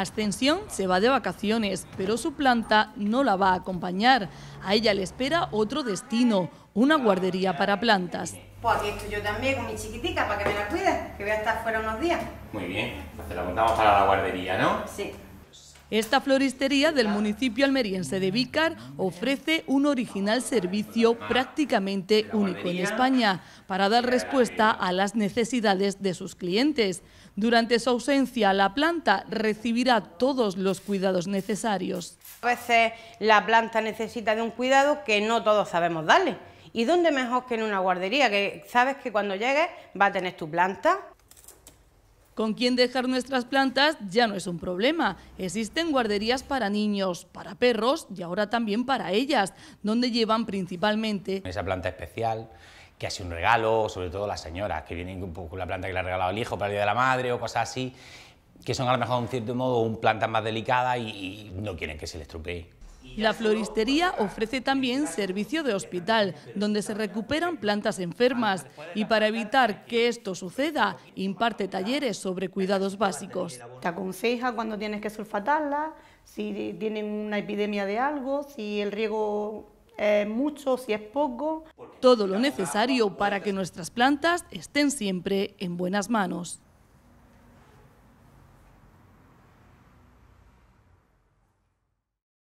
Ascensión se va de vacaciones, pero su planta no la va a acompañar. A ella le espera otro destino, una guardería para plantas. Pues aquí estoy yo también con mi chiquitica para que me la cuide, que voy a estar fuera unos días. Muy bien, pues te la montamos para la guardería, ¿no? Sí. Esta floristería del municipio almeriense de Vícar ofrece un original servicio prácticamente único en España para dar respuesta a las necesidades de sus clientes. Durante su ausencia, la planta recibirá todos los cuidados necesarios. A veces la planta necesita de un cuidado que no todos sabemos darle. ¿Y dónde mejor que en una guardería? Que sabes que cuando llegues va a tener tu planta, con quién dejar nuestras plantas ya no es un problema. Existen guarderías para niños, para perros y ahora también para ellas, donde llevan principalmente... Esa planta especial que hace un regalo, sobre todo las señoras, que vienen con la planta que le ha regalado el hijo para el Día de la Madre o cosas así, que son a lo mejor, en cierto modo, un planta más delicada y, no quieren que se les estropee. La floristería ofrece también servicio de hospital, donde se recuperan plantas enfermas y para evitar que esto suceda, imparte talleres sobre cuidados básicos. Te aconseja cuando tienes que sulfatarla, si tienen una epidemia de algo, si el riego es mucho, si es poco. Todo lo necesario para que nuestras plantas estén siempre en buenas manos.